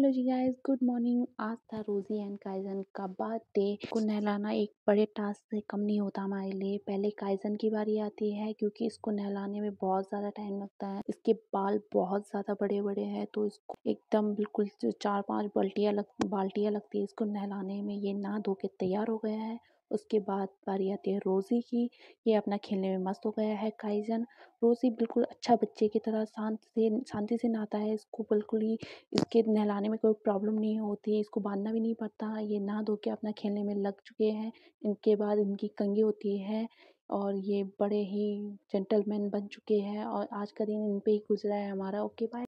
hello ji guys good morning आज था रोजी एंड काइजन का बर्थडे को नहलाना एक बड़े टास्क से कम नहीं होता हमारे लिए पहले काइजन की बारी आती है क्योंकि इसको नहलाने में बहुत ज़्यादा टाइम लगता है इसके बाल बहुत ज़्यादा बड़े बड़े हैं तो इसको एकदम बिल्कुल चार पाँच बाल्टिया लग बाल्टिया लगती है इसको नहलाने में ये ना धो के तैयार हो गया है उसके बाद बारी आती है रोज़ी की ये अपना खेलने में मस्त हो गया है काइजन रोज़ी बिल्कुल अच्छा बच्चे की तरह शांत से शांति से नहाता है इसको बिल्कुल ही इसके नहलाने में कोई प्रॉब्लम नहीं होती इसको बांधना भी नहीं पड़ता ये नहा धो के अपना खेलने में लग चुके हैं इनके बाद इनकी कंगी होती है और ये बड़े ही जेंटलमैन बन चुके हैं और आज का दिन इन पर ही गुजरा है हमारा ओके बाय